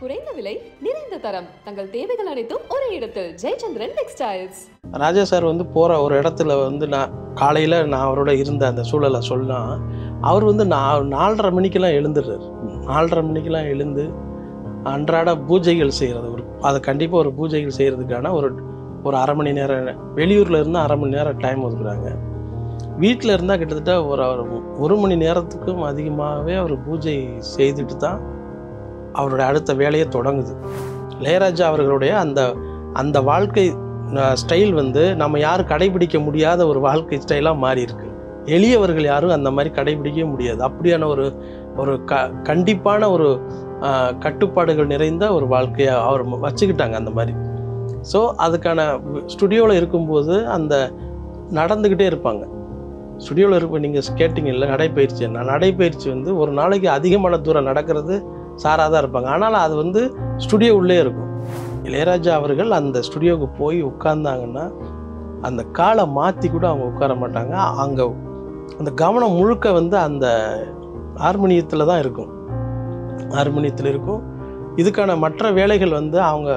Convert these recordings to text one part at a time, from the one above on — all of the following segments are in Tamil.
குறைந்த விலை நிறைந்த தரம் தங்கள் தேவைகள் அனைத்தும் ஒரே இடத்தில் ஜெயச்சந்திரன் டெக்ஸ்டைல்ஸ் ராஜா சார் வந்து போகிற ஒரு இடத்துல வந்து நான் காலையில் நான் அவரோட இருந்த அந்த சூழலை சொல்லலாம் அவர் வந்து நான் நாலரை மணிக்கெல்லாம் எழுந்துடுறாரு நாலரை மணிக்கெல்லாம் எழுந்து அன்றாட பூஜைகள் செய்கிறது ஒரு அதை கண்டிப்பாக ஒரு பூஜைகள் செய்கிறதுக்கான ஒரு ஒரு அரை மணி நேரம் வெளியூரில் இருந்தால் அரை மணி நேரம் டைம் ஒதுக்குறாங்க வீட்டில் இருந்தால் கிட்டத்தட்ட ஒரு ஒரு மணி நேரத்துக்கும் அதிகமாகவே அவர் பூஜை செய்துட்டு தான் அவருடைய அடுத்த வேலையை தொடங்குது இளையராஜா அவர்களுடைய அந்த அந்த வாழ்க்கை ஸ்டைல் வந்து நம்ம யாரும் கடைபிடிக்க முடியாத ஒரு வாழ்க்கை ஸ்டைலாக மாறி இருக்கு எளியவர்கள் யாரும் அந்த மாதிரி கடைபிடிக்க முடியாது அப்படியான ஒரு ஒரு க கண்டிப்பான ஒரு கட்டுப்பாடுகள் நிறைந்த ஒரு வாழ்க்கையை அவர் வச்சுக்கிட்டாங்க அந்த மாதிரி ஸோ அதுக்கான ஸ்டுடியோவில் இருக்கும்போது அந்த நடந்துக்கிட்டே இருப்பாங்க ஸ்டுடியோவில் இருப்ப நீங்கள் இல்லை நடைப்பயிற்சி நான் நடைப்பயிற்சி வந்து ஒரு நாளைக்கு அதிகமான தூரம் நடக்கிறது சாராக தான் இருப்பாங்க ஆனால் அது வந்து ஸ்டுடியோ உள்ளே இருக்கும் இளையராஜா அவர்கள் அந்த ஸ்டுடியோவுக்கு போய் உட்கார்ந்தாங்கன்னா அந்த காலை மாற்றி கூட அவங்க உட்கார மாட்டாங்க அங்கே அந்த கவனம் முழுக்க வந்து அந்த ஹார்மோனியத்தில் தான் இருக்கும் ஹார்மோனியத்தில் இருக்கும் இதுக்கான மற்ற வேலைகள் வந்து அவங்க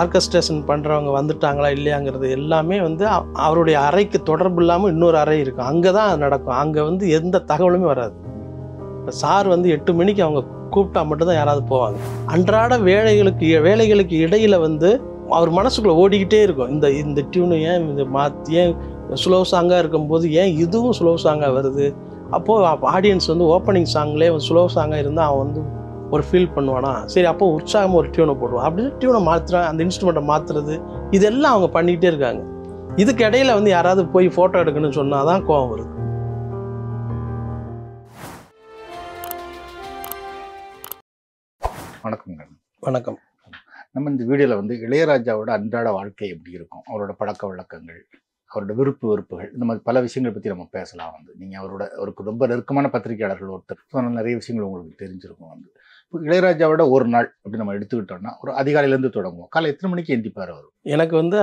ஆர்கஸ்ட்ரேஷன் பண்ணுறவங்க வந்துட்டாங்களா இல்லையாங்கிறது எல்லாமே வந்து அவருடைய அறைக்கு தொடர்பு இல்லாமல் இன்னொரு அறை இருக்கும் அங்கே தான் நடக்கும் அங்கே வந்து எந்த தகவலுமே வராது சார் வந்து எட்டு மணிக்கு அவங்க கூப்பிட்டா மட்டும்தான் யாராவது போவாங்க அன்றாட வேலைகளுக்கு வேலைகளுக்கு இடையில் வந்து அவர் மனசுக்குள்ளே ஓடிக்கிட்டே இருக்கும் இந்த இந்த டியூனு ஏன் இந்த மாற்றி ஏன் ஸ்லோ சாங்காக இருக்கும்போது ஏன் இதுவும் ஸ்லோ சாங்காக வருது அப்போது ஆடியன்ஸ் வந்து ஓப்பனிங் சாங்லேயே ஸ்லோ சாங்காக இருந்தால் அவன் வந்து ஒரு ஃபீல் பண்ணுவானா சரி அப்போ உற்சாகமாக ஒரு டியூனை போடுவான் அப்படின்னு டியூனை மாற்றுறான் அந்த இன்ஸ்ட்ருமெண்ட்டை மாற்றுறது இதெல்லாம் அவங்க பண்ணிக்கிட்டே இருக்காங்க இதுக்கு இடையில வந்து யாராவது போய் ஃபோட்டோ எடுக்கணும்னு சொன்னால் தான் கோவம் வருது வணக்கங்க வணக்கம் நம்ம இந்த வீடியோவில் வந்து இளையராஜாவோட அன்றாட வாழ்க்கை எப்படி இருக்கும் அவரோட பழக்க வழக்கங்கள் அவரோட விருப்பு வெறுப்புகள் இந்த மாதிரி பல விஷயங்களை பற்றி நம்ம பேசலாம் வந்து நீங்கள் அவரோட அவருக்கு ரொம்ப நெருக்கமான பத்திரிகையாளர்கள் ஒருத்தர் அதனால் நிறைய விஷயங்கள் உங்களுக்கு தெரிஞ்சிருக்கும் வந்து இப்போ இளையராஜாவோட ஒரு நாள் அப்படி நம்ம எடுத்துக்கிட்டோம்னா ஒரு அதிகாலையிலேருந்து தொடங்குவோம் காலை எத்தனை மணிக்கு எந்திப்பார் அவர் எனக்கு வந்து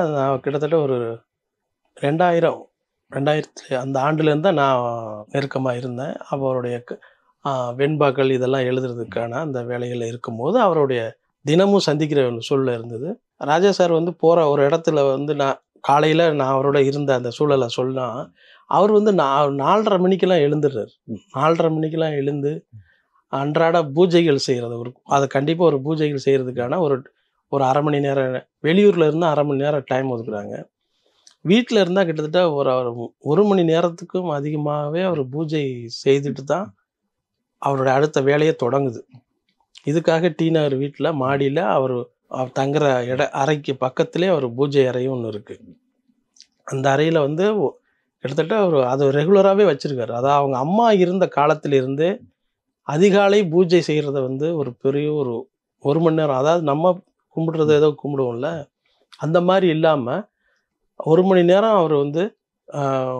கிட்டத்தட்ட ஒரு ரெண்டாயிரம் ரெண்டாயிரத்து அந்த ஆண்டுலேருந்து தான் நான் நெருக்கமாக இருந்தேன் அவருடைய வெண்பாக்கள் இதெல்லாம் எழுதுறதுக்கான அந்த வேலைகளில் இருக்கும்போது அவருடைய தினமும் சந்திக்கிற சூழ்நிலை இருந்தது ராஜா சார் வந்து போகிற ஒரு இடத்துல வந்து நான் காலையில் நான் அவரோட இருந்த அந்த சூழலை சொன்னால் அவர் வந்து நான் நாலரை மணிக்கெல்லாம் எழுந்துடுறார் நாலரை மணிக்கெல்லாம் எழுந்து அன்றாட பூஜைகள் செய்கிறது ஒரு அதை கண்டிப்பாக ஒரு பூஜைகள் செய்கிறதுக்கான ஒரு ஒரு அரை மணி நேரம் வெளியூரில் இருந்தால் அரை மணி நேரம் டைம் ஒதுக்குறாங்க வீட்டில் இருந்தால் கிட்டத்தட்ட ஒரு ஒரு மணி நேரத்துக்கும் அதிகமாகவே அவர் பூஜை செய்துட்டு தான் அவருடைய அடுத்த வேலையை தொடங்குது இதுக்காக டி நகர் வீட்டில் மாடியில் அவர் தங்குற இட அறைக்கு பக்கத்துலேயே அவர் பூஜை அறையும் ஒன்று இருக்குது அந்த அறையில் வந்து கிட்டத்தட்ட அவர் அது ரெகுலராகவே வச்சுருக்காரு அதாவது அவங்க அம்மா இருந்த காலத்திலிருந்து அதிகாலை பூஜை செய்கிறத வந்து ஒரு பெரிய ஒரு ஒரு மணி நேரம் அதாவது நம்ம கும்பிடுறது ஏதோ கும்பிடுவோம்ல அந்த மாதிரி இல்லாமல் ஒரு மணி நேரம் அவர் வந்து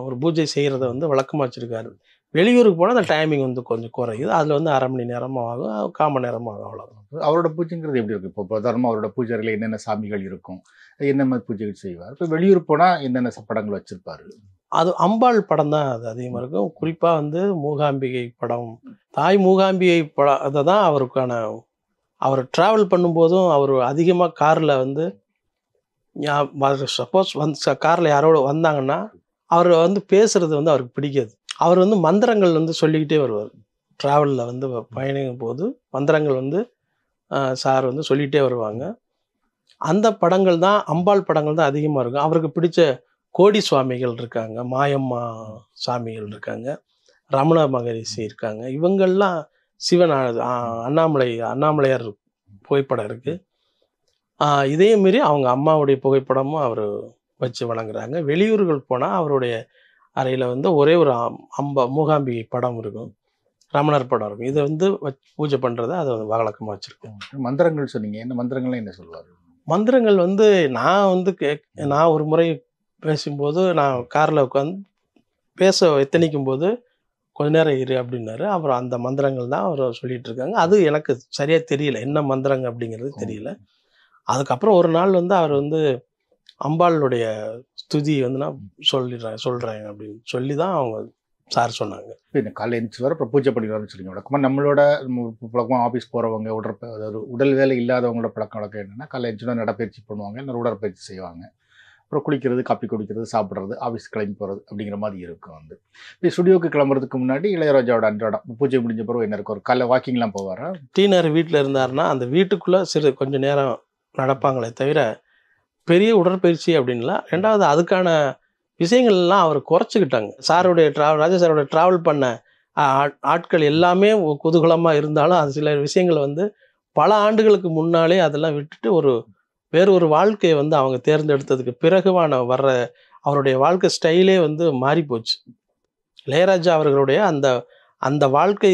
ஒரு பூஜை செய்கிறத வந்து வழக்கமாக வச்சுருக்காரு வெளியூருக்கு போனால் அந்த டைமிங் வந்து கொஞ்சம் குறையுது அதில் வந்து அரை மணி நேரமும் ஆகும் காம நேரமும் ஆகும் அவ்வளோதான் அவரோட பூஜைங்கிறது எப்படி இருக்கும் இப்போ பிரதானமாக அவரோட பூஜைகளில் என்னென்ன சாமிகள் இருக்கும் என்ன மாதிரி பூஜைகள் செய்வார் இப்போ வெளியூர் போனால் என்னென்ன படங்கள் வச்சுருப்பாரு அது அம்பாள் படம் தான் அது அதிகமாக இருக்கும் குறிப்பாக வந்து மூகாம்பிகை படம் தாய் மூகாம்பிகை படம் அதை தான் அவருக்கான அவர் ட்ராவல் பண்ணும்போதும் அவர் அதிகமாக காரில் வந்து சப்போஸ் வந்து காரில் யாரோட வந்தாங்கன்னா அவர் வந்து பேசுகிறது வந்து அவருக்கு பிடிக்காது அவர் வந்து மந்திரங்கள் வந்து சொல்லிக்கிட்டே வருவார் ட்ராவலில் வந்து பயணிக்கும் போது மந்திரங்கள் வந்து சார் வந்து சொல்லிகிட்டே வருவாங்க அந்த படங்கள் தான் அம்பாள் படங்கள் தான் அதிகமாக இருக்கும் அவருக்கு பிடிச்ச கோடி சுவாமிகள் இருக்காங்க மாயம்மா சாமிகள் இருக்காங்க ரமண மகரிஷி இருக்காங்க இவங்கள்லாம் சிவன் அண்ணாமலை அண்ணாமலையார் புகைப்படம் இருக்குது இதே மாரி அவங்க அம்மாவுடைய புகைப்படமும் அவர் வச்சு வழங்குறாங்க வெளியூர்கள் போனால் அவருடைய அறையில் வந்து ஒரே ஒரு அம்ப மூகாம்பி படம் இருக்கும் ரமணர் படம் இருக்கும் இதை வந்து பூஜை பண்ணுறத அதை வந்து வழக்கமாக வச்சுருக்கோம் மந்திரங்கள் சொன்னீங்க என்ன மந்திரங்கள்லாம் என்ன சொல்லுவார் மந்திரங்கள் வந்து நான் வந்து கே நான் ஒரு முறை பேசும்போது நான் காரில் உட்காந்து பேச எத்தனைக்கும் போது கொஞ்ச நேரம் இரு அப்படின்னாரு அப்புறம் அந்த மந்திரங்கள் தான் அவர் சொல்லிட்டு இருக்காங்க அது எனக்கு சரியாக தெரியல என்ன மந்திரங்க அப்படிங்கிறது தெரியல அதுக்கப்புறம் ஒரு நாள் வந்து அவர் வந்து அம்பாளுடைய ஸ்துதி வந்து நான் சொல்லிடுறேன் சொல்கிறேன் அப்படின்னு சொல்லி தான் அவங்க சார் சொன்னாங்க இந்த காலையில் எழுந்திரிச்சு வர அப்புறம் பூஜை பண்ணிடுவாருன்னு சொல்லிங்க வழக்கமாக நம்மளோட பழக்கம் ஆஃபீஸ் போகிறவங்க உடற்ப அதாவது உடல் வேலை இல்லாதவங்களோட பழக்கம் வழக்கம் என்னென்னா காலை எழுந்திரிச்சோட நடப்பயிற்சி பண்ணுவாங்க இல்லை உடற்பயிற்சி செய்வாங்க அப்புறம் குளிக்கிறது காப்பி குடிக்கிறது சாப்பிட்றது ஆஃபீஸ் கிளம்பி போகிறது அப்படிங்கிற மாதிரி இருக்கும் வந்து இப்போ ஸ்டுடியோக்கு கிளம்புறதுக்கு முன்னாடி இளையராஜாவோட அன்றாடம் பூஜை முடிஞ்ச பிறகு என்ன இருக்கும் ஒரு காலைல வாக்கிங்லாம் போவாரா டீ வீட்டில் இருந்தாருன்னா அந்த வீட்டுக்குள்ளே சிறு கொஞ்சம் நேரம் நடப்பாங்களே தவிர பெரிய உடற்பயிற்சி அப்படின்லாம் ரெண்டாவது அதுக்கான விஷயங்கள்லாம் அவர் குறைச்சிக்கிட்டாங்க சாருடைய ட்ராவல் ராஜா சாரோட ட்ராவல் பண்ண ஆட்கள் எல்லாமே குதூகலமாக இருந்தாலும் அது சில விஷயங்களை வந்து பல ஆண்டுகளுக்கு முன்னாலே அதெல்லாம் விட்டுட்டு ஒரு வேறு ஒரு வாழ்க்கையை வந்து அவங்க தேர்ந்தெடுத்ததுக்கு பிறகுவான வர்ற அவருடைய வாழ்க்கை ஸ்டைலே வந்து மாறிப்போச்சு இளையராஜா அவர்களுடைய அந்த அந்த வாழ்க்கை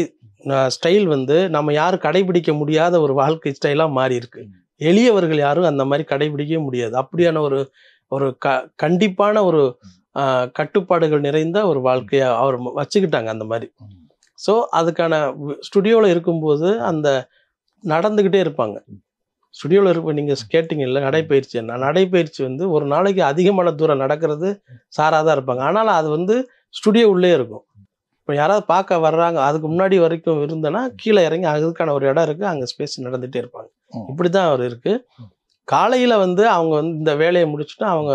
ஸ்டைல் வந்து நம்ம யாரும் கடைபிடிக்க முடியாத ஒரு வாழ்க்கை ஸ்டைலாக மாறி எளியவர்கள் யாரும் அந்த மாதிரி கடைபிடிக்கவே முடியாது அப்படியான ஒரு ஒரு க கண்டிப்பான ஒரு கட்டுப்பாடுகள் நிறைந்த ஒரு வாழ்க்கையை அவர் வச்சுக்கிட்டாங்க அந்த மாதிரி ஸோ அதுக்கான ஸ்டுடியோவில் இருக்கும்போது அந்த நடந்துக்கிட்டே இருப்பாங்க ஸ்டுடியோவில் இருப்ப நீங்கள் கேட்டிங்கல்ல நடைப்பயிற்சி என்ன நடைப்பயிற்சி வந்து ஒரு நாளைக்கு அதிகமான தூரம் நடக்கிறது சாராக தான் இருப்பாங்க ஆனால் அது வந்து ஸ்டுடியோ உள்ளே இருக்கும் இப்போ யாராவது பார்க்க வர்றாங்க அதுக்கு முன்னாடி வரைக்கும் இருந்தேன்னா கீழே இறங்கி அதுக்கான ஒரு இடம் இருக்குது அங்கே ஸ்பேஸ் நடந்துகிட்டே இருப்பாங்க இப்படி தான் அவர் இருக்குது காலையில் வந்து அவங்க வந்து இந்த வேலையை முடிச்சுட்டு அவங்க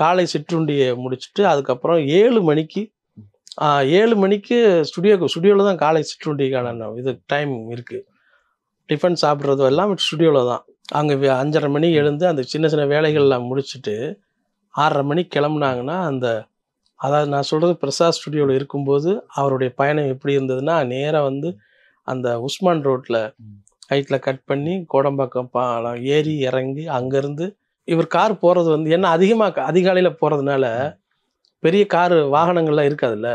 காலை சிற்றுண்டியை முடிச்சுட்டு அதுக்கப்புறம் ஏழு மணிக்கு ஏழு மணிக்கு ஸ்டுடியோக்கு ஸ்டுடியோவில் தான் காலை சிற்றுண்டிக்கான இது டைம் இருக்குது டிஃபன் சாப்பிட்றது எல்லாம் ஸ்டுடியோவில் தான் அங்கே அஞ்சரை மணி எழுந்து அந்த சின்ன சின்ன வேலைகள்லாம் முடிச்சுட்டு ஆறரை மணிக்கு கிளம்புனாங்கன்னா அந்த அதாவது நான் சொல்கிறது பிரசாத் ஸ்டுடியோவில் இருக்கும்போது அவருடைய பயணம் எப்படி இருந்ததுன்னா நேராக வந்து அந்த உஸ்மான் ரோட்டில் ஹைட்டில் கட் பண்ணி கோடம்பாக்கம் பாலம் ஏறி இறங்கி அங்கேருந்து இவர் கார் போகிறது வந்து என்ன அதிகமாக அதிகாலையில் போகிறதுனால பெரிய கார் வாகனங்கள்லாம் இருக்காதுல்ல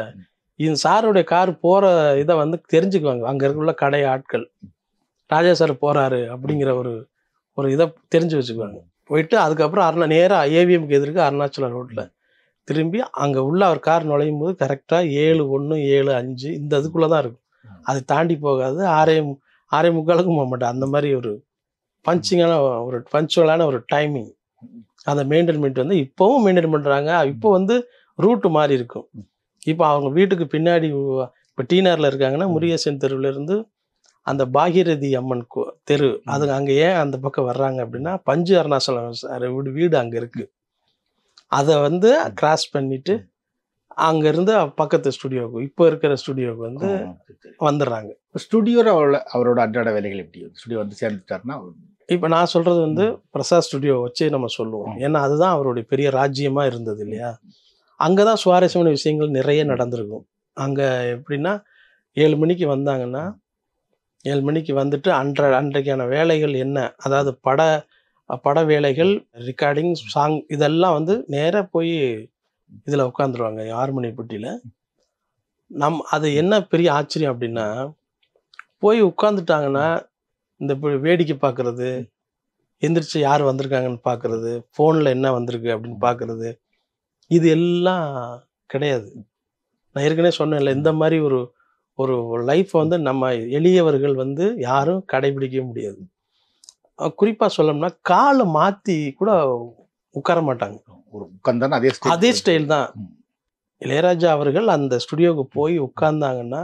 இந்த சாருடைய கார் போகிற இதை வந்து தெரிஞ்சுக்குவாங்க அங்கே உள்ள கடை ஆட்கள் ராஜா சார் போகிறாரு அப்படிங்கிற ஒரு ஒரு இதை தெரிஞ்சு வச்சுக்குவாங்க போயிட்டு அதுக்கப்புறம் அருணா நேராக ஏவிஎம்க்கு எதிர்க்கு அருணாச்சல ரோட்டில் திரும்பி அங்கே உள்ள அவர் கார் நுழையும் போது கரெக்டாக ஏழு ஒன்று ஏழு அஞ்சு இந்த இதுக்குள்ளே தான் இருக்கும் அது தாண்டி போகாது ஆறே ஆறே முக்காலுக்கும் போக மாட்டேன் அந்த மாதிரி ஒரு பஞ்சிங்கான ஒரு பஞ்சுவலான ஒரு டைமிங் அந்த மெயின்டைன்மெண்ட் வந்து இப்போவும் மெயின்டைன் பண்ணுறாங்க இப்போ வந்து ரூட்டு மாறி இருக்கும் இப்போ அவங்க வீட்டுக்கு பின்னாடி இப்போ டீனாரில் இருக்காங்கன்னா முருகேசன் தெருவிலேருந்து அந்த பாகிரதி அம்மன் கோ தெரு அது அங்கே ஏன் அந்த பக்கம் வர்றாங்க அப்படின்னா பஞ்சு அருணாசலம் வீடு வீடு அங்கே இருக்குது அதை வந்து கிராஸ் பண்ணிட்டு அங்கேருந்து பக்கத்து ஸ்டுடியோவுக்கு இப்போ இருக்கிற ஸ்டுடியோவுக்கு வந்து வந்துடுறாங்க ஸ்டுடியோ அவரோட அவரோட அன்றாட வேலைகள் எப்படி ஸ்டுடியோ வந்து சேர்ந்துட்டாருன்னா இப்போ நான் சொல்கிறது வந்து பிரசாத் ஸ்டுடியோ வச்சு நம்ம சொல்லுவோம் ஏன்னா அதுதான் அவருடைய பெரிய ராஜ்யமாக இருந்தது இல்லையா அங்கே தான் சுவாரஸ்யமான விஷயங்கள் நிறைய நடந்திருக்கும் அங்கே எப்படின்னா ஏழு மணிக்கு வந்தாங்கன்னா ஏழு மணிக்கு வந்துட்டு அன்ற அன்றைக்கான வேலைகள் என்ன அதாவது பட பட வேலைகள் ரெக்கார்டிங் சாங் இதெல்லாம் வந்து நேராக போய் இதில் உட்காந்துருவாங்க ஆறுமணிப்பட்டியில் நம் அது என்ன பெரிய ஆச்சரியம் அப்படின்னா போய் உட்காந்துட்டாங்கன்னா இந்த வேடிக்கை பார்க்குறது எந்திரிச்சு யார் வந்திருக்காங்கன்னு பார்க்குறது ஃபோனில் என்ன வந்திருக்கு அப்படின்னு பார்க்குறது இது எல்லாம் கிடையாது நான் ஏற்கனவே சொன்னேன்ல இந்த மாதிரி ஒரு ஒரு லைஃப்பை வந்து நம்ம எளியவர்கள் வந்து யாரும் கடைபிடிக்க முடியாது குறிப்பாக சொல்லணும்னா காலை மாற்றி கூட உட்கார மாட்டாங்க ஒரு உட்காந்தான அதே அதே ஸ்டைல் தான் இளையராஜா அவர்கள் அந்த ஸ்டுடியோவுக்கு போய் உட்கார்ந்தாங்கன்னா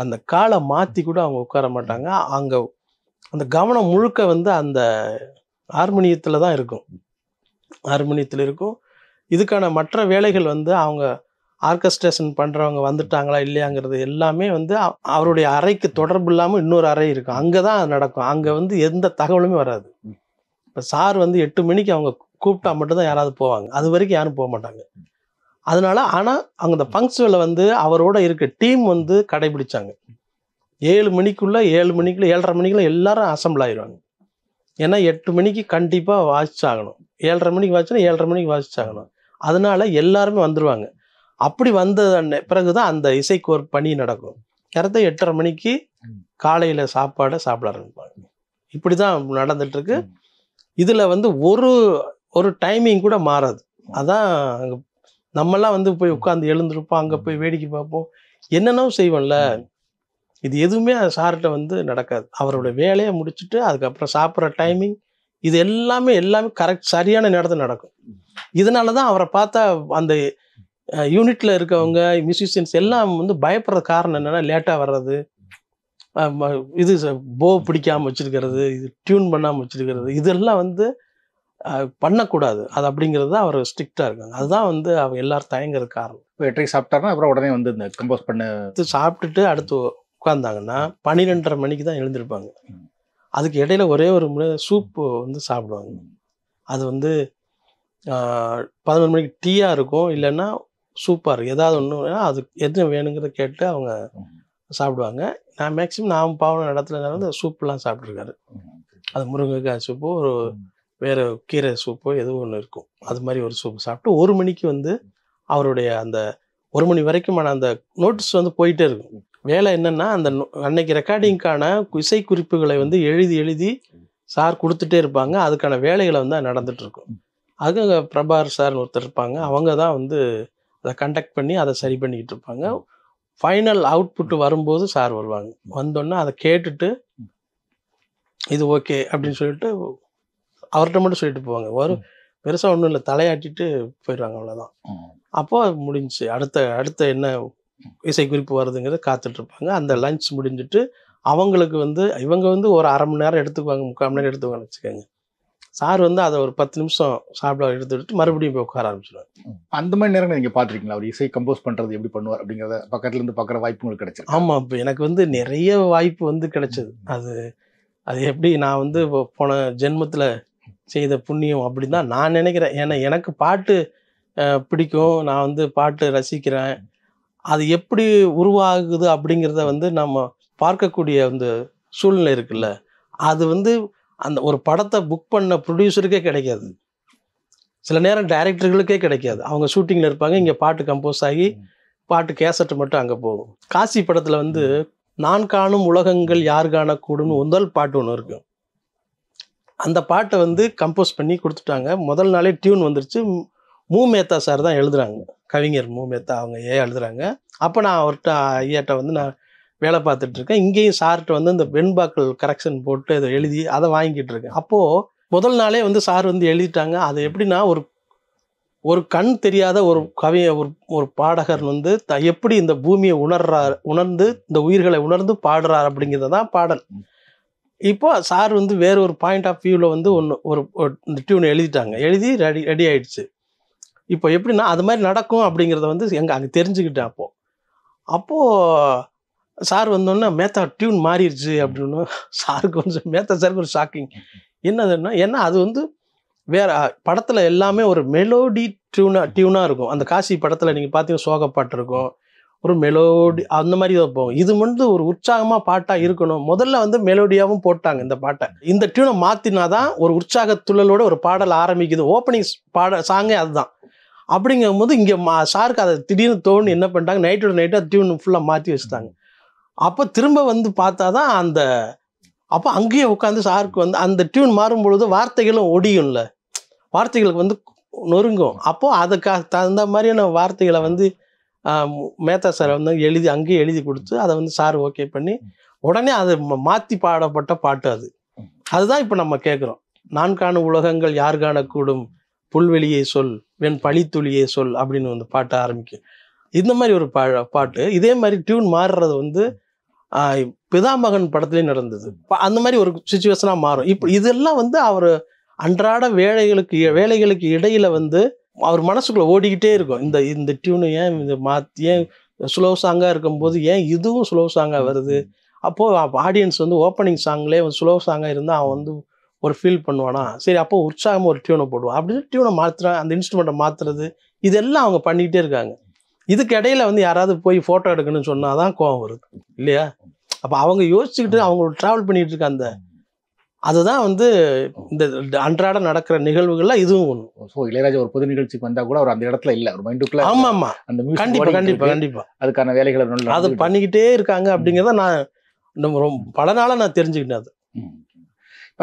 அந்த காலை மாற்றி கூட அவங்க உட்கார மாட்டாங்க அங்கே அந்த கவனம் முழுக்க வந்து அந்த ஹார்மோனியத்தில் தான் இருக்கும் ஹார்மோனியத்தில் இருக்கும் இதுக்கான மற்ற வேலைகள் வந்து அவங்க ஆர்கஸ்ட்ரேஷன் பண்ணுறவங்க வந்துட்டாங்களா இல்லையாங்கிறது எல்லாமே வந்து அவருடைய அறைக்கு தொடர்பு இல்லாமல் இன்னொரு அறை இருக்கும் அங்கே தான் அது நடக்கும் அங்கே வந்து எந்த தகவலுமே வராது இப்போ சார் வந்து எட்டு மணிக்கு அவங்க கூப்பிட்டா மட்டும்தான் யாராவது போவாங்க அது வரைக்கும் யாரும் போக மாட்டாங்க அதனால ஆனால் அவங்க இந்த ஃபங்க்ஷனில் வந்து அவரோட இருக்க டீம் வந்து கடைபிடிச்சாங்க ஏழு மணிக்குள்ளே ஏழு மணிக்குள்ளே ஏழரை மணிக்குள்ளே எல்லாரும் அசம்பிள் ஆயிடுவாங்க ஏன்னா எட்டு மணிக்கு கண்டிப்பாக வாசிச்சாகணும் ஏழரை மணிக்கு வாசிச்சுன்னா ஏழரை மணிக்கு வாசிச்சாகணும் அதனால எல்லாருமே வந்துடுவாங்க அப்படி வந்த பிறகுதான் அந்த இசைக்கு ஒரு பணி நடக்கும் கருத்தை எட்டரை மணிக்கு காலையில் சாப்பாடை சாப்பிட ஆரம்பிப்பாங்க இப்படி தான் நடந்துட்டுருக்கு இதில் வந்து ஒரு ஒரு டைமிங் கூட மாறாது அதான் அங்கே நம்மெல்லாம் வந்து போய் உட்காந்து எழுந்திருப்போம் அங்கே போய் வேடிக்கை பார்ப்போம் என்னென்னோ செய்வோம்ல இது எதுவுமே சார்கிட்ட வந்து நடக்காது அவரோட வேலையை முடிச்சுட்டு அதுக்கப்புறம் சாப்பிட்ற டைமிங் இது எல்லாமே எல்லாமே கரெக்ட் சரியான நேரத்தில் நடக்கும் இதனால தான் அவரை பார்த்தா அந்த யூனிட்டில் இருக்கவங்க மியூசிஷியன்ஸ் எல்லாம் வந்து பயப்படுற காரணம் என்னென்னா லேட்டாக வர்றது இது போ பிடிக்காமல் வச்சுருக்கிறது இது டியூன் பண்ணாமல் வச்சுருக்கிறது இதெல்லாம் வந்து பண்ணக்கூடாது அது அப்படிங்கிறது தான் அவர் ஸ்ட்ரிக்டாக இருக்காங்க அதுதான் வந்து அவங்க எல்லோரும் தயங்குற காரணம் வெற்றி சாப்பிட்டாருன்னா அப்புறம் உடனே வந்து இந்த கம்போஸ் பண்ண சாப்பிட்டுட்டு அடுத்து உட்காந்தாங்கன்னா பன்னிரெண்டரை மணிக்கு தான் எழுந்திருப்பாங்க அதுக்கு இடையில ஒரே ஒரு முறை சூப்பு வந்து சாப்பிடுவாங்க அது வந்து பதினொன்று மணிக்கு டீயாக இருக்கும் இல்லைன்னா சூப்பர் ஏதாவது ஒன்று அது எது வேணுங்கிறத கேட்டு அவங்க சாப்பிடுவாங்க நான் மேக்ஸிமம் நான் பாவன இடத்துல நடந்து சூப்லாம் சாப்பிட்ருக்காரு அது முருங்கைக்காய் சூப்போ ஒரு வேறு கீரை சூப்போ எதுவும் ஒன்று இருக்கும் அது மாதிரி ஒரு சூப் சாப்பிட்டு ஒரு மணிக்கு வந்து அவருடைய அந்த ஒரு மணி வரைக்குமான அந்த நோட்டீஸ் வந்து போயிட்டே இருக்கும் வேலை என்னென்னா அந்த அன்னைக்கு ரெக்கார்டிங்க்கான இசை குறிப்புகளை வந்து எழுதி எழுதி சார் கொடுத்துட்டே இருப்பாங்க அதுக்கான வேலைகளை வந்து நடந்துகிட்ருக்கும் அதுக்கு பிரபார் சார்னு ஒருத்தர் இருப்பாங்க அவங்க தான் வந்து அதை கண்டக்ட் பண்ணி அதை சரி பண்ணிக்கிட்டு இருப்பாங்க ஃபைனல் அவுட்புட் வரும்போது சார் வருவாங்க வந்தோடனே அதை கேட்டுட்டு இது ஓகே அப்படின்னு சொல்லிட்டு அவர்கிட்ட மட்டும் சொல்லிட்டு போவாங்க ஒரு பெருசாக ஒன்றும் இல்லை தலையாட்டிட்டு போயிடுவாங்க அவ்வளோதான் அப்போது முடிஞ்சு அடுத்த அடுத்த என்ன இசை குறிப்பு வருதுங்கிறத காத்துட்ருப்பாங்க அந்த லஞ்ச் முடிஞ்சுட்டு அவங்களுக்கு வந்து இவங்க வந்து ஒரு அரை மணி நேரம் எடுத்துக்குவாங்க முக்கால் மணி நேரம் எடுத்துக்குவாங்க வச்சுக்கோங்க சார் வந்து அதை ஒரு பத்து நிமிஷம் சாப்பிட எடுத்து விட்டு மறுபடியும் போய் உட்கார ஆரம்பிச்சிருவாரு அந்த மாதிரி நேரம் நீங்கள் பார்த்துருக்கீங்களா அவர் இசை கம்போஸ் பண்ணுறது எப்படி பண்ணுவார் அப்படிங்கிறத இருந்து பார்க்குற வாய்ப்பு உங்களுக்கு கிடைச்சது ஆமாம் இப்போ எனக்கு வந்து நிறைய வாய்ப்பு வந்து கிடைச்சது அது அது எப்படி நான் வந்து போன ஜென்மத்தில் செய்த புண்ணியம் அப்படின்னு தான் நான் நினைக்கிறேன் ஏன்னா எனக்கு பாட்டு பிடிக்கும் நான் வந்து பாட்டு ரசிக்கிறேன் அது எப்படி உருவாகுது அப்படிங்கிறத வந்து நம்ம பார்க்கக்கூடிய அந்த சூழ்நிலை இருக்குல்ல அது வந்து அந்த ஒரு படத்தை புக் பண்ண ப்ரொடியூசருக்கே கிடைக்காது சில நேரம் டைரக்டர்களுக்கே கிடைக்காது அவங்க ஷூட்டிங்கில் இருப்பாங்க இங்கே பாட்டு கம்போஸ் ஆகி பாட்டு கேசட் மட்டும் அங்கே போகும் காசி படத்தில் வந்து நான் காணும் உலகங்கள் யார் காணக்கூடும்னு முதல் பாட்டு ஒன்று இருக்கும் அந்த பாட்டை வந்து கம்போஸ் பண்ணி கொடுத்துட்டாங்க முதல் நாளே டியூன் வந்துருச்சு மூ மேத்தா சார் தான் எழுதுறாங்க கவிஞர் மூ மேத்தா அவங்க ஏன் எழுதுறாங்க அப்போ நான் அவர்கிட்ட ஐயாட்ட வந்து நான் வேலை பார்த்துட்டு இருக்கேன் இங்கேயும் சார்ட்டு வந்து இந்த வெண்பாக்கள் கரெக்ஷன் போட்டு அதை எழுதி அதை வாங்கிட்டு இருக்கேன் அப்போது முதல் நாளே வந்து சார் வந்து எழுதிட்டாங்க அது எப்படின்னா ஒரு ஒரு கண் தெரியாத ஒரு கவிய ஒரு ஒரு பாடகர் வந்து த எப்படி இந்த பூமியை உணர்றார் உணர்ந்து இந்த உயிர்களை உணர்ந்து பாடுறார் அப்படிங்கிறது தான் பாடல் இப்போ சார் வந்து வேற ஒரு பாயிண்ட் ஆஃப் வியூவில் வந்து ஒன்று ஒரு இந்த டியூனை எழுதிட்டாங்க எழுதி ரெடி ரெடி ஆயிடுச்சு இப்போ எப்படின்னா அது மாதிரி நடக்கும் அப்படிங்கிறத வந்து எங்கள் அங்கே தெரிஞ்சுக்கிட்டேன் அப்போது அப்போது சார் வந்தோன்னா மேத்தா டியூன் மாறிடுச்சு அப்படின்னு சாருக்கு கொஞ்சம் மேத்தா சாருக்கு ஒரு ஷாக்கிங் என்னதுன்னா ஏன்னா அது வந்து வேற படத்தில் எல்லாமே ஒரு மெலோடி டியூனா டியூனாக இருக்கும் அந்த காசி படத்தில் நீங்கள் பார்த்தீங்கன்னா சோகப்பாட்டு இருக்கும் ஒரு மெலோடி அந்த மாதிரி தான் போகும் இது வந்து ஒரு உற்சாகமாக பாட்டாக இருக்கணும் முதல்ல வந்து மெலோடியாகவும் போட்டாங்க இந்த பாட்டை இந்த டியூனை மாற்றினா தான் ஒரு உற்சாக துள்ளலோட ஒரு பாடல் ஆரம்பிக்குது ஓப்பனிங் பாட சாங்கே அதுதான் அப்படிங்கும்போது இங்கே மா சாருக்கு அதை திடீர்னு தோணு என்ன பண்ணிட்டாங்க நைட்டோட நைட்டு டியூன் ஃபுல்லாக மாற்றி வச்சுட்டாங்க அப்போ திரும்ப வந்து பார்த்தா தான் அந்த அப்போ அங்கேயே உட்காந்து சாருக்கு வந்து அந்த டியூன் மாறும் பொழுது வார்த்தைகளும் ஒடியும்ல வார்த்தைகளுக்கு வந்து நொறுங்கும் அப்போது அதுக்காக தகுந்த மாதிரியான வார்த்தைகளை வந்து மேத்தா சார் வந்து எழுதி அங்கேயே எழுதி கொடுத்து அதை வந்து சார் ஓகே பண்ணி உடனே அது மாற்றி பாடப்பட்ட பாட்டு அது அதுதான் இப்போ நம்ம கேட்குறோம் நான் காணும் உலகங்கள் யார் காணக்கூடும் புல்வெளியை சொல் வெண் பழித்துளியை சொல் அப்படின்னு வந்து பாட்ட ஆரம்பிக்கும் இந்த மாதிரி ஒரு பா பாட்டு இதே மாதிரி டியூன் மாறுறது வந்து பிதாமகன் படத்துலேயும் நடந்தது அந்த மாதிரி ஒரு சுச்சுவேஷனாக மாறும் இப்போ இதெல்லாம் வந்து அவர் அன்றாட வேலைகளுக்கு வேலைகளுக்கு இடையில் வந்து அவர் மனசுக்குள்ளே ஓடிக்கிட்டே இருக்கும் இந்த இந்த டியூனு ஏன் இந்த மாற்றி ஏன் ஸ்லோ சாங்காக இருக்கும்போது ஏன் இதுவும் ஸ்லோ சாங்காக வருது அப்போது ஆடியன்ஸ் வந்து ஓப்பனிங் சாங்லேயே ஸ்லோ சாங்காக இருந்தால் அவன் வந்து ஒரு ஃபீல் பண்ணுவானா சரி அப்போ உற்சாகமாக ஒரு டியூனை போடுவான் அப்படின்னு டியூனை மாற்றுறான் அந்த இன்ஸ்ட்ருமெண்ட்டை மாற்றுறது இதெல்லாம் அவங்க பண்ணிக்கிட்டே இருக்காங்க இதுக்கு இடையில வந்து யாராவது போய் ஃபோட்டோ எடுக்கணும்னு சொன்னால் தான் கோவம் வருது இல்லையா அப்போ அவங்க யோசிச்சுக்கிட்டு அவங்க ட்ராவல் பண்ணிகிட்டு இருக்க அந்த அதுதான் வந்து இந்த அன்றாட நடக்கிற நிகழ்வுகள்ல இதுவும் ஒன்று ஸோ இளையராஜா ஒரு பொது நிகழ்ச்சிக்கு வந்தா கூட அவர் அந்த இடத்துல இல்லை ஒரு மைண்டுக்குள்ள ஆமா ஆமா அந்த கண்டிப்பா கண்டிப்பா கண்டிப்பா அதுக்கான வேலைகளை அது பண்ணிக்கிட்டே இருக்காங்க அப்படிங்கிறத நான் ரொம்ப பல நாளாக நான் தெரிஞ்சுக்கிட்டேன் அது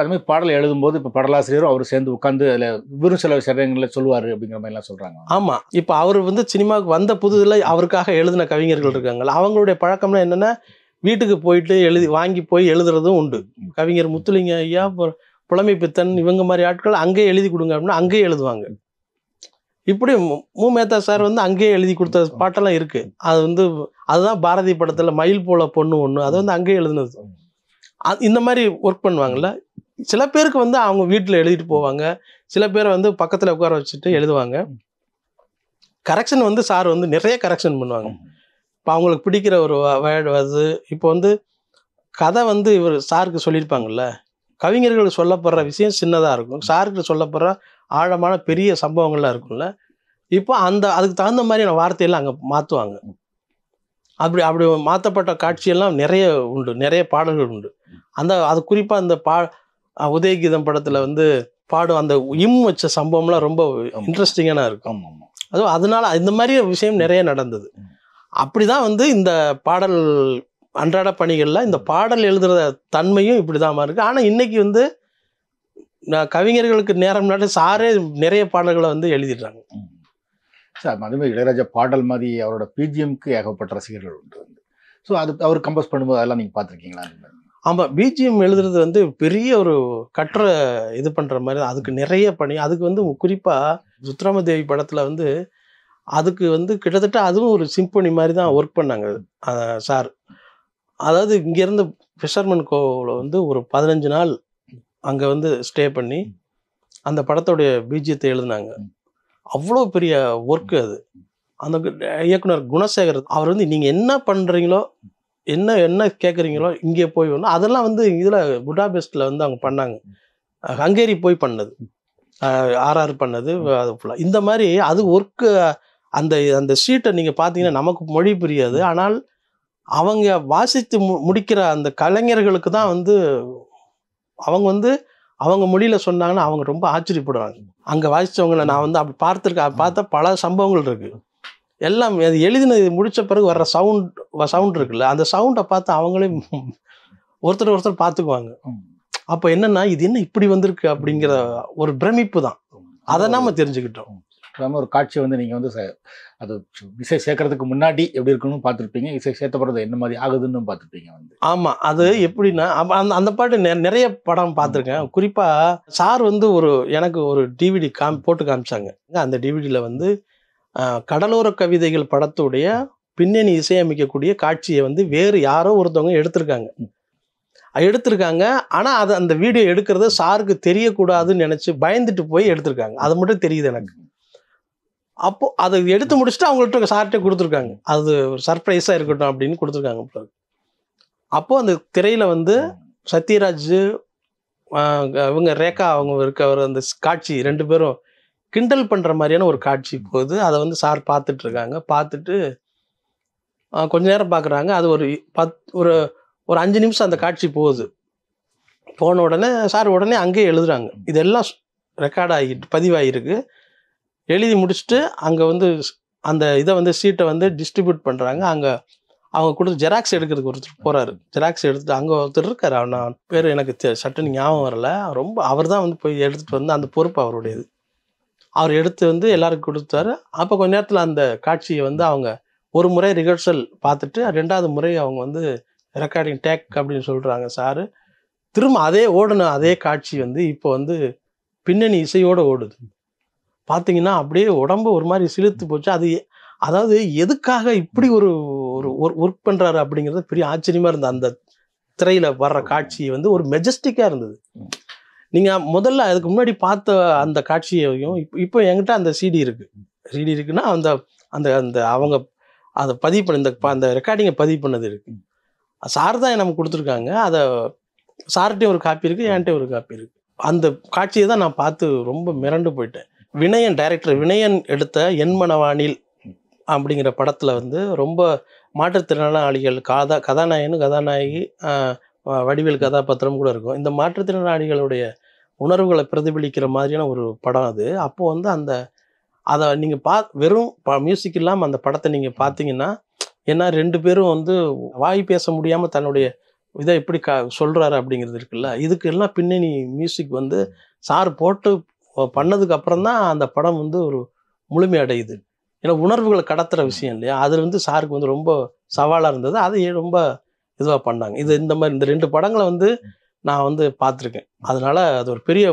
அது மாதிரி பாடல் எழுதும்போது இப்போ பாடலாசிரியரும் அவர் சேர்ந்து உட்காந்து அதில் இவரும் சில சடங்குகளில் சொல்லுவார் அப்படிங்கிற மாதிரிலாம் சொல்கிறாங்க ஆமாம் இப்போ அவர் வந்து சினிமாவுக்கு வந்த புதுதில் அவருக்காக எழுதின கவிஞர்கள் இருக்காங்களா அவங்களுடைய பழக்கம்னா என்னென்னா வீட்டுக்கு போயிட்டு எழுதி வாங்கி போய் எழுதுறதும் உண்டு கவிஞர் முத்துலிங்க ஐயா புலமை பித்தன் இவங்க மாதிரி ஆட்கள் அங்கேயே எழுதி கொடுங்க அப்படின்னா அங்கேயே எழுதுவாங்க இப்படி மு மேத்தா சார் வந்து அங்கேயே எழுதி கொடுத்த பாட்டெல்லாம் இருக்குது அது வந்து அதுதான் பாரதி படத்தில் மயில் போல பொண்ணு ஒன்று அது வந்து அங்கேயே எழுதுனது இந்த மாதிரி ஒர்க் பண்ணுவாங்கள்ல சில பேருக்கு வந்து அவங்க வீட்டில் எழுதிட்டு போவாங்க சில பேரை வந்து பக்கத்தில் உட்கார வச்சுட்டு எழுதுவாங்க கரெக்ஷன் வந்து சார் வந்து நிறைய கரெக்ஷன் பண்ணுவாங்க இப்போ அவங்களுக்கு பிடிக்கிற ஒரு வேர்டு வருது இப்போ வந்து கதை வந்து இவர் சாருக்கு சொல்லியிருப்பாங்கல்ல கவிஞர்களுக்கு சொல்லப்படுற விஷயம் சின்னதாக இருக்கும் சாருக்கு சொல்லப்படுற ஆழமான பெரிய சம்பவங்கள்லாம் இருக்கும்ல இப்போ அந்த அதுக்கு தகுந்த மாதிரியான வார்த்தையெல்லாம் அங்கே மாற்றுவாங்க அப்படி அப்படி மாற்றப்பட்ட காட்சியெல்லாம் நிறைய உண்டு நிறைய பாடல்கள் உண்டு அந்த அது குறிப்பாக அந்த பா உதயகீதம் படத்துல வந்து பாடும் அந்த இம் வச்ச சம்பவம்லாம் ரொம்ப இன்ட்ரெஸ்டிங்கான இருக்கும் அதுவும் அதனால இந்த மாதிரி விஷயம் நிறைய நடந்தது அப்படிதான் வந்து இந்த பாடல் அன்றாட பணிகளில் இந்த பாடல் எழுதுகிற தன்மையும் இப்படி தான் இருக்குது ஆனால் இன்றைக்கி வந்து நான் கவிஞர்களுக்கு நேரம் நாட்டு சாரே நிறைய பாடல்களை வந்து எழுதிடுறாங்க சார் அதுமாதிரி இளையராஜா பாடல் மாதிரி அவரோட பிஜிஎம்க்கு ஏகப்பட்ட ரசிகர்கள் உண்டு ஸோ அது அவர் கம்போஸ் பண்ணும்போது அதெல்லாம் நீங்கள் பார்த்துருக்கீங்களா ஆமாம் பிஜிஎம் எழுதுறது வந்து பெரிய ஒரு கற்ற இது பண்ணுற மாதிரி அதுக்கு நிறைய பணி அதுக்கு வந்து குறிப்பாக சுத்ராமதேவி படத்தில் வந்து அதுக்கு வந்து கிட்டத்தட்ட அதுவும் ஒரு சிம்பனி மாதிரி தான் ஒர்க் பண்ணாங்க சார் அதாவது இங்கேருந்து ஃபிஷர்மன் கோவில் வந்து ஒரு பதினஞ்சு நாள் அங்கே வந்து ஸ்டே பண்ணி அந்த படத்தோடைய பீஜியத்தை எழுதினாங்க அவ்வளோ பெரிய ஒர்க்கு அது அந்த இயக்குனர் குணசேகர் அவர் வந்து நீங்கள் என்ன பண்ணுறீங்களோ என்ன என்ன கேட்குறீங்களோ இங்கே போய் வரணும் அதெல்லாம் வந்து இதில் புடாபெஸ்டில் வந்து அவங்க பண்ணாங்க ஹங்கேரி போய் பண்ணது ஆர்ஆர் பண்ணது அது ஃபுல்லாக இந்த மாதிரி அது ஒர்க்கு அந்த அந்த ஷீட்டை நீங்கள் பார்த்தீங்கன்னா நமக்கு மொழி புரியாது ஆனால் அவங்க வாசித்து மு முடிக்கிற அந்த கலைஞர்களுக்கு தான் வந்து அவங்க வந்து அவங்க மொழியில் சொன்னாங்கன்னா அவங்க ரொம்ப ஆச்சரியப்படுறாங்க அங்கே வாசித்தவங்களை நான் வந்து அப்படி பார்த்துருக்க பார்த்தா பல சம்பவங்கள் இருக்குது எல்லாம் அது எழுதினது முடித்த பிறகு வர்ற சவுண்ட் சவுண்ட் இருக்குல்ல அந்த சவுண்டை பார்த்து அவங்களே ஒருத்தர் ஒருத்தர் பார்த்துக்குவாங்க அப்போ என்னென்னா இது என்ன இப்படி வந்திருக்கு அப்படிங்கிற ஒரு பிரமிப்பு தான் அதை நாம் தெரிஞ்சுக்கிட்டோம் நம்ம ஒரு காட்சியை வந்து நீங்கள் வந்து அது இசை சேர்க்கறதுக்கு முன்னாடி எப்படி இருக்குன்னு பார்த்துருப்பீங்க இசை சேர்த்தப்படுறது என்ன மாதிரி ஆகுதுன்னு பார்த்துருப்பீங்க வந்து ஆமாம் அது எப்படின்னா அந்த அந்த பாட்டு நிறைய படம் பார்த்துருக்கேன் குறிப்பாக சார் வந்து ஒரு எனக்கு ஒரு டிவிடி காம் போட்டு காமிச்சாங்க அந்த டிவிடியில் வந்து கடலோர கவிதைகள் படத்துடைய பின்னணி இசையமைக்கக்கூடிய காட்சியை வந்து வேறு யாரோ ஒருத்தவங்க எடுத்திருக்காங்க எடுத்திருக்காங்க ஆனால் அதை அந்த வீடியோ எடுக்கிறத சாருக்கு தெரியக்கூடாதுன்னு நினச்சி பயந்துட்டு போய் எடுத்திருக்காங்க அது மட்டும் தெரியுது எனக்கு அப்போ அதை எடுத்து முடிச்சுட்டு அவங்கள்ட்ட சார்கிட்ட கொடுத்துருக்காங்க அது சர்ப்ரைஸாக இருக்கட்டும் அப்படின்னு கொடுத்துருக்காங்க அப்போது அந்த திரையில் வந்து சத்யராஜ் இவங்க ரேகா அவங்க இருக்கவர் அந்த காட்சி ரெண்டு பேரும் கிண்டல் பண்ணுற மாதிரியான ஒரு காட்சி போகுது அதை வந்து சார் பார்த்துட்ருக்காங்க பார்த்துட்டு கொஞ்ச நேரம் பார்க்குறாங்க அது ஒரு பத் ஒரு ஒரு அஞ்சு நிமிஷம் அந்த காட்சி போகுது போன உடனே சார் உடனே அங்கேயே எழுதுறாங்க இதெல்லாம் ரெக்கார்ட் ஆகிட்டு பதிவாகிருக்கு எழுதி முடிச்சுட்டு அங்கே வந்து அந்த இதை வந்து சீட்டை வந்து டிஸ்ட்ரிபியூட் பண்ணுறாங்க அங்கே அவங்க கொடுத்து ஜெராக்ஸ் எடுக்கிறதுக்கு ஒருத்தர் போகிறாரு ஜெராக்ஸ் எடுத்துகிட்டு அங்கே ஒருத்தர் இருக்கார் அவன் பேர் எனக்கு சட்டுன்னு ஞாபகம் வரல ரொம்ப அவர் தான் வந்து போய் எடுத்துகிட்டு வந்து அந்த பொறுப்பு அவருடையது அவர் எடுத்து வந்து எல்லாருக்கும் கொடுத்தாரு அப்போ கொஞ்ச நேரத்தில் அந்த காட்சியை வந்து அவங்க ஒரு முறை ரிஹர்சல் பார்த்துட்டு ரெண்டாவது முறை அவங்க வந்து ரெக்கார்டிங் டேக் அப்படின்னு சொல்கிறாங்க சாரு திரும்ப அதே ஓடின அதே காட்சி வந்து இப்போ வந்து பின்னணி இசையோடு ஓடுது பார்த்தீங்கன்னா அப்படியே உடம்பு ஒரு மாதிரி சிலுத்து போச்சு அது அதாவது எதுக்காக இப்படி ஒரு ஒரு ஒர்க் பண்ணுறாரு அப்படிங்கிறது பெரிய ஆச்சரியமாக இருந்தது அந்த திரையில் வர்ற காட்சி வந்து ஒரு மெஜஸ்டிக்காக இருந்தது நீங்கள் முதல்ல அதுக்கு முன்னாடி பார்த்த அந்த காட்சியையும் இப்போ இப்போ என்கிட்ட அந்த சிடி இருக்குது சிடி இருக்குன்னா அந்த அந்த அந்த அவங்க அதை பதிவு பண்ண இந்த அந்த ரெக்கார்டிங்கை பதிவு பண்ணது இருக்குது சார் தான் நமக்கு கொடுத்துருக்காங்க அதை சார்கிட்டையும் ஒரு காப்பி இருக்குது என்கிட்ட ஒரு காப்பி இருக்குது அந்த காட்சியை தான் நான் பார்த்து ரொம்ப மிரண்டு போயிட்டேன் வினயன் டைரக்டர் வினயன் எடுத்த என் மனவானில் அப்படிங்கிற படத்தில் வந்து ரொம்ப மாற்றுத்திறனாளிகள் கதா கதாநாயகனு கதாநாயகி வடிவேல் கதாபாத்திரம் கூட இருக்கும் இந்த மாற்றுத்திறனாளிகளுடைய உணர்வுகளை பிரதிபலிக்கிற மாதிரியான ஒரு படம் அது அப்போது வந்து அந்த அதை நீங்கள் பா வெறும் ப மியூசிக் இல்லாமல் அந்த படத்தை நீங்கள் பார்த்தீங்கன்னா ஏன்னா ரெண்டு பேரும் வந்து வாய் பேச முடியாமல் தன்னுடைய இதை எப்படி க சொல்கிறாரு அப்படிங்கிறது இருக்குல்ல இதுக்கு எல்லாம் பின்னணி மியூசிக் வந்து சார் போட்டு பண்ணதுக்கு அப்புறம் தான் அந்த படம் வந்து ஒரு முழுமையடையுது ஏன்னா உணர்வுகளை கடத்துகிற விஷயம் இல்லையா அது வந்து சாருக்கு வந்து ரொம்ப சவாலாக இருந்தது அதை ரொம்ப இதுவாக பண்ணாங்க இது இந்த மாதிரி இந்த ரெண்டு படங்களை வந்து நான் வந்து பார்த்துருக்கேன் அதனால அது ஒரு பெரிய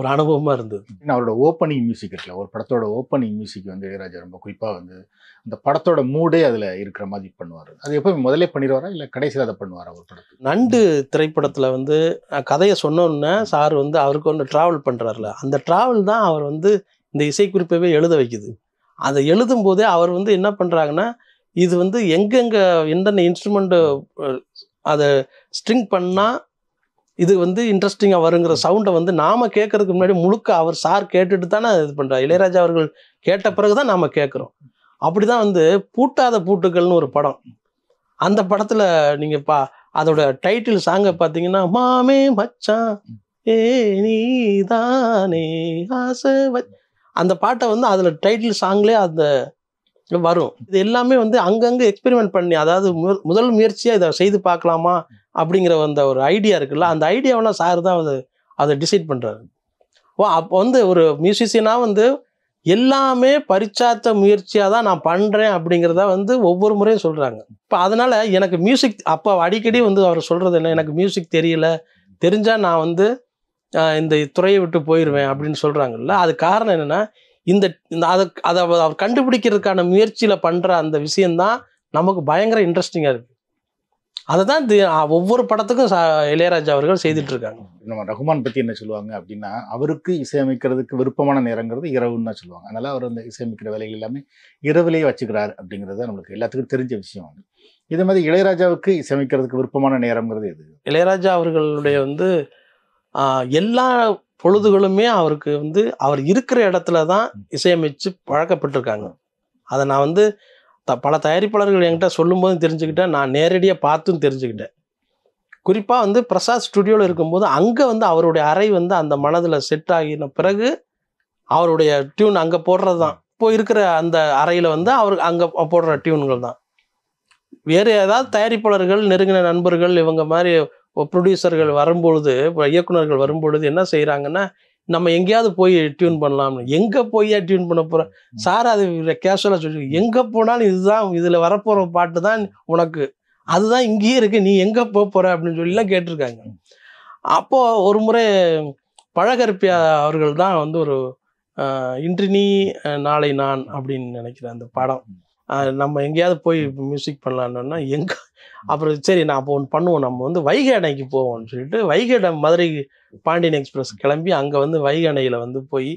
ஒரு அனுபவமாக இருந்தது அவரோட ஓப்பனிங் மியூசிக் இருக்குல்ல ஒரு படத்தோட ஓப்பனிங் மியூசிக் வந்து இளையராஜா ரொம்ப குறிப்பாக வந்து அந்த படத்தோட மூடே அதில் இருக்கிற மாதிரி பண்ணுவார் அது எப்போ முதலே பண்ணிடுவாரா இல்லை கடைசியில் அதை பண்ணுவாரா ஒரு படத்தில் நண்டு திரைப்படத்தில் வந்து கதையை சொன்னோன்னே சார் வந்து அவருக்கு ஒன்று ட்ராவல் பண்ணுறாருல அந்த ட்ராவல் தான் அவர் வந்து இந்த இசைக்குறிப்பவே எழுத வைக்குது அதை எழுதும் போதே அவர் வந்து என்ன பண்ணுறாங்கன்னா இது வந்து எங்கெங்கே எந்தெந்த இன்ஸ்ட்ருமெண்ட்டு அதை ஸ்ட்ரிங் பண்ணால் இது வந்து இன்ட்ரெஸ்டிங்காக வருங்கிற சவுண்டை வந்து நாம் கேட்கறதுக்கு முன்னாடி முழுக்க அவர் சார் கேட்டுட்டு தானே இது பண்ணுறாரு இளையராஜா அவர்கள் கேட்ட பிறகு தான் நாம் கேட்குறோம் அப்படி தான் வந்து பூட்டாத பூட்டுகள்னு ஒரு படம் அந்த படத்தில் நீங்கள் பா அதோட டைட்டில் சாங்கை பார்த்தீங்கன்னா மாமே மச்சான் ஏ நீதானே ஆசை அந்த பாட்டை வந்து அதில் டைட்டில் சாங்லே அந்த வரும் இது எல்லாமே வந்து அங்கங்கே எக்ஸ்பெரிமெண்ட் பண்ணி அதாவது முதல் முயற்சியாக இதை செய்து பார்க்கலாமா அப்படிங்கிற அந்த ஒரு ஐடியா இருக்குல்ல அந்த ஐடியாவெல்லாம் சார் தான் அது அதை டிசைட் பண்ணுறாரு ஓ அப்போ வந்து ஒரு மியூசிஷியனாக வந்து எல்லாமே பரிச்சாத்த முயற்சியாக தான் நான் பண்ணுறேன் அப்படிங்கிறத வந்து ஒவ்வொரு முறையும் சொல்கிறாங்க இப்போ அதனால் எனக்கு மியூசிக் அப்போ அடிக்கடி வந்து அவர் சொல்கிறது இல்லை எனக்கு மியூசிக் தெரியல தெரிஞ்சால் நான் வந்து இந்த துறையை விட்டு போயிடுவேன் அப்படின்னு சொல்கிறாங்கல்ல அது காரணம் என்னென்னா இந்த அதை அதை அவர் கண்டுபிடிக்கிறதுக்கான முயற்சியில் பண்ணுற அந்த விஷயந்தான் நமக்கு பயங்கர இன்ட்ரெஸ்டிங்காக இருக்குது அதை தான் ஒவ்வொரு படத்துக்கும் இளையராஜா அவர்கள் செய்துட்டு இருக்காங்க நம்ம ரகுமான் பற்றி என்ன சொல்லுவாங்க அப்படின்னா அவருக்கு இசையமைக்கிறதுக்கு விருப்பமான நேரங்கிறது இரவுன்னு தான் சொல்லுவாங்க அதனால் அவர் அந்த இசையமைக்கிற வேலைகள் எல்லாமே இரவுலேயே வச்சுக்கிறாரு அப்படிங்கிறது நம்மளுக்கு எல்லாத்துக்கும் தெரிஞ்ச விஷயம் வந்து இதே மாதிரி இளையராஜாவுக்கு இசையமைக்கிறதுக்கு விருப்பமான நேரங்கிறது எது இளையராஜா அவர்களுடைய வந்து எல்லா பொழுதுகளுமே அவருக்கு வந்து அவர் இருக்கிற இடத்துல தான் இசையமைச்சு பழக்கப்பட்டிருக்காங்க அதை நான் வந்து த பல தயாரிப்பாளர்கள் என்கிட்ட சொல்லும்போதும் தெரிஞ்சுக்கிட்டேன் நான் நேரடியாக பார்த்தும் தெரிஞ்சுக்கிட்டேன் குறிப்பாக வந்து பிரசாத் ஸ்டுடியோவில் இருக்கும்போது அங்கே வந்து அவருடைய அறை வந்து அந்த மனதில் செட் ஆகின பிறகு அவருடைய டியூன் அங்கே போடுறது தான் இப்போ இருக்கிற அந்த அறையில் வந்து அவர் அங்கே போடுற டியூன்கள் தான் வேறு ஏதாவது தயாரிப்பாளர்கள் நெருங்கின நண்பர்கள் இவங்க மாதிரி ப்ரொடியூசர்கள் வரும்பொழுது இப்போ இயக்குநர்கள் வரும்பொழுது என்ன செய்கிறாங்கன்னா நம்ம எங்கேயாவது போய் டியூன் பண்ணலாம்னு எங்கே போய் டியூன் பண்ண போகிறோம் சார் அது கேஷுவலாக சொல்லி எங்கே போனாலும் இதுதான் இதில் வரப்போகிற பாட்டு தான் உனக்கு அதுதான் இங்கேயே இருக்கு நீ எங்கே போக போகிற அப்படின்னு சொல்லிலாம் கேட்டிருக்காங்க அப்போது ஒரு முறை பழகருப்பியா அவர்கள் தான் வந்து ஒரு இன்று நீ நாளை நான் அப்படின்னு நினைக்கிறேன் அந்த படம் நம்ம எங்கேயாவது போய் மியூசிக் பண்ணலான்னா எங்க அப்புறம் சரி நான் அப்போ ஒன்று பண்ணுவோம் நம்ம வந்து வைகை அணைக்கு போவோம்னு சொல்லிட்டு வைகை டேம் மதுரை பாண்டியன் எக்ஸ்பிரஸ் கிளம்பி அங்கே வந்து வைகை அணையில் வந்து போய்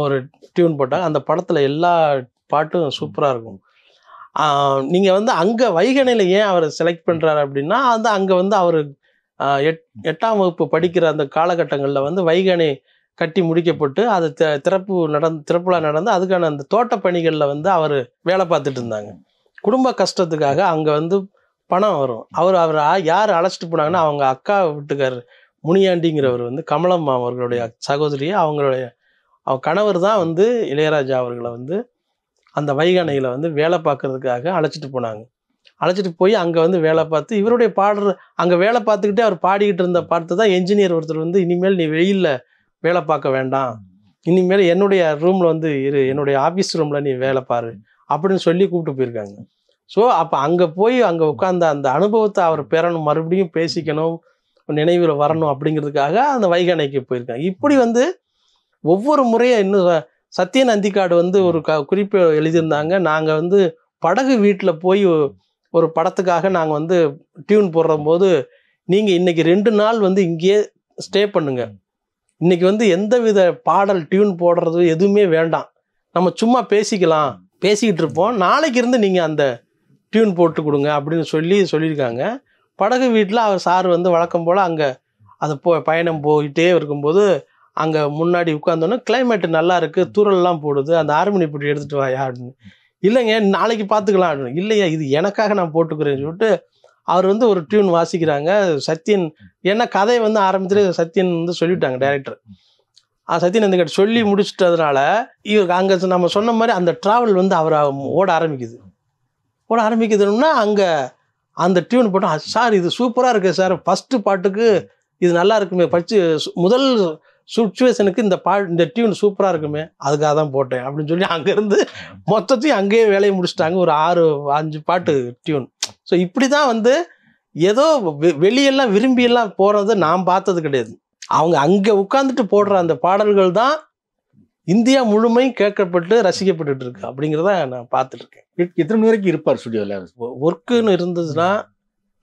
ஒரு டியூன் போட்டால் அந்த படத்தில் எல்லா பாட்டும் சூப்பராக இருக்கும் நீங்கள் வந்து அங்கே வைகணையில் ஏன் அவர் செலக்ட் பண்ணுறாரு அப்படின்னா அந்த அங்கே வந்து அவர் எட் எட்டாம் வகுப்பு படிக்கிற அந்த காலகட்டங்களில் வந்து வைகணை கட்டி முடிக்கப்பட்டு அது திறப்பு நடந்து திறப்புலாம் நடந்து அதுக்கான அந்த தோட்ட பணிகளில் வந்து அவர் வேலை பார்த்துட்டு இருந்தாங்க குடும்ப கஷ்டத்துக்காக அங்கே வந்து பணம் வரும் அவர் அவர் யார் அழைச்சிட்டு போனாங்கன்னா அவங்க அக்கா வீட்டுக்கார் முனியாண்டிங்கிறவர் வந்து கமலம்மா அவர்களுடைய சகோதரியை அவங்களுடைய அவ கணவர் தான் வந்து இளையராஜா அவர்களை வந்து அந்த வைகணையில் வந்து வேலை பார்க்கறதுக்காக அழைச்சிட்டு போனாங்க அழைச்சிட்டு போய் அங்கே வந்து வேலை பார்த்து இவருடைய பாடுற அங்கே வேலை பார்த்துக்கிட்டே அவர் பாடிக்கிட்டு இருந்த பார்த்து தான் என்ஜினியர் ஒருத்தர் வந்து இனிமேல் நீ வெயிலில் வேலை பார்க்க வேண்டாம் இனிமேல் என்னுடைய ரூமில் வந்து இரு என்னுடைய ஆஃபீஸ் ரூமில் நீ வேலை பாரு அப்படின்னு சொல்லி கூப்பிட்டு போயிருக்காங்க ஸோ அப்போ அங்கே போய் அங்கே உட்காந்த அந்த அனுபவத்தை அவர் பெறணும் மறுபடியும் பேசிக்கணும் நினைவில் வரணும் அப்படிங்கிறதுக்காக அந்த வைகானைக்கு போயிருக்காங்க இப்படி வந்து ஒவ்வொரு முறையும் இன்னும் சத்தியன் அந்திக்காடு வந்து ஒரு க குறிப்பு எழுதியிருந்தாங்க நாங்கள் வந்து படகு வீட்டில் போய் ஒரு படத்துக்காக நாங்கள் வந்து டியூன் போடுற போது நீங்கள் இன்றைக்கி ரெண்டு நாள் வந்து இங்கேயே ஸ்டே பண்ணுங்கள் இன்னைக்கு வந்து எந்த வித பாடல் டியூன் போடுறது எதுவுமே வேண்டாம் நம்ம சும்மா பேசிக்கலாம் பேசிக்கிட்டு இருப்போம் நாளைக்கு இருந்து நீங்கள் அந்த டியூன் போட்டு கொடுங்க அப்படின்னு சொல்லி சொல்லியிருக்காங்க படகு வீட்டில் அவர் சார் வந்து வழக்கம் போல் அங்கே அது போ பயணம் போயிட்டே இருக்கும்போது அங்கே முன்னாடி உட்காந்தோன்னே கிளைமேட் நல்லா இருக்குது தூரல்லாம் போடுது அந்த ஆர்மினி போட்டி எடுத்துகிட்டு வாயா அப்படின்னு இல்லைங்க நாளைக்கு பார்த்துக்கலாம் அப்படின்னு இல்லையா இது எனக்காக நான் போட்டுக்கிறேன்னு சொல்லிட்டு அவர் வந்து ஒரு டியூன் வாசிக்கிறாங்க சத்யன் ஏன்னா கதையை வந்து ஆரம்பிச்சுட்டு சத்யன் வந்து சொல்லிவிட்டாங்க டேரக்டர் சத்யன் அந்த கிட்ட சொல்லி முடிச்சுட்டதுனால இவர் அங்கே நம்ம சொன்ன மாதிரி அந்த ட்ராவல் வந்து அவர் ஓட ஆரம்பிக்குது ஓட ஆரம்பிக்குதுன்னா அங்கே அந்த டியூன் போட்டால் சார் இது சூப்பராக இருக்குது சார் ஃபஸ்ட்டு பாட்டுக்கு இது நல்லா இருக்குமே படிச்சு முதல் சுச்சுவேஷனுக்கு இந்த பா இந்த டியூன் சூப்பராக இருக்குமே அதுக்காக தான் போட்டேன் அப்படின்னு சொல்லி அங்கேருந்து மொத்தத்தையும் அங்கேயே வேலையை முடிச்சிட்டாங்க ஒரு ஆறு அஞ்சு பாட்டு டியூன் ஸோ இப்படி தான் வந்து ஏதோ வெளியெல்லாம் விரும்பியெல்லாம் போகிறது நான் பார்த்தது கிடையாது அவங்க அங்கே உட்காந்துட்டு போடுற அந்த பாடல்கள் தான் இந்தியா முழுமையும் கேட்கப்பட்டு ரசிக்கப்பட்டு இருக்கு அப்படிங்கிறத நான் பார்த்துட்டு இருக்கேன் எத்தனை மணி வரைக்கும் இருப்பார் ஸ்டுடியோவில் ஒர்க்குன்னு இருந்துச்சுன்னா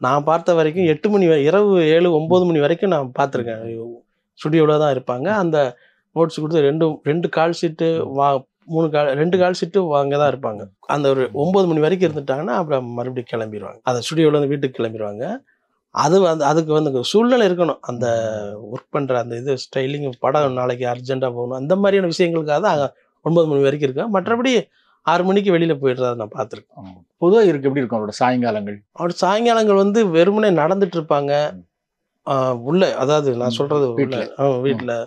நான் பார்த்த வரைக்கும் எட்டு மணி இரவு ஏழு ஒம்பது மணி வரைக்கும் நான் பார்த்துருக்கேன் ஸ்டுடியோவில் தான் இருப்பாங்க அந்த நோட்ஸ் கொடுத்து ரெண்டு ரெண்டு கால் சீட்டு வா மூணு கால் ரெண்டு கால் சீட்டு வாங்க தான் இருப்பாங்க அந்த ஒரு ஒம்பது மணி வரைக்கும் இருந்துட்டாங்கன்னா அப்புறம் மறுபடியும் கிளம்பிடுவாங்க அந்த ஸ்டுடியோவிலேருந்து வீட்டுக்கு கிளம்பிடுவாங்க அது வந்து அதுக்கு வந்து சூழ்நிலை இருக்கணும் அந்த ஒர்க் பண்ணுற அந்த இது ஸ்டைலிங் படம் நாளைக்கு அர்ஜென்ட்டாக போகணும் அந்த மாதிரியான விஷயங்களுக்காக தான் ஒன்பது மணி வரைக்கும் இருக்கும் மற்றபடி ஆறு மணிக்கு வெளியில் போயிடுறத நான் பார்த்துருக்கேன் பொதுவாக இருக்கு எப்படி இருக்கும் அவரோட சாயங்காலங்கள் அவரோட சாயங்காலங்கள் வந்து வெறுமனே நடந்துட்டு இருப்பாங்க உள்ள அதாவது நான் சொல்றது வீட்டில் வீட்டில்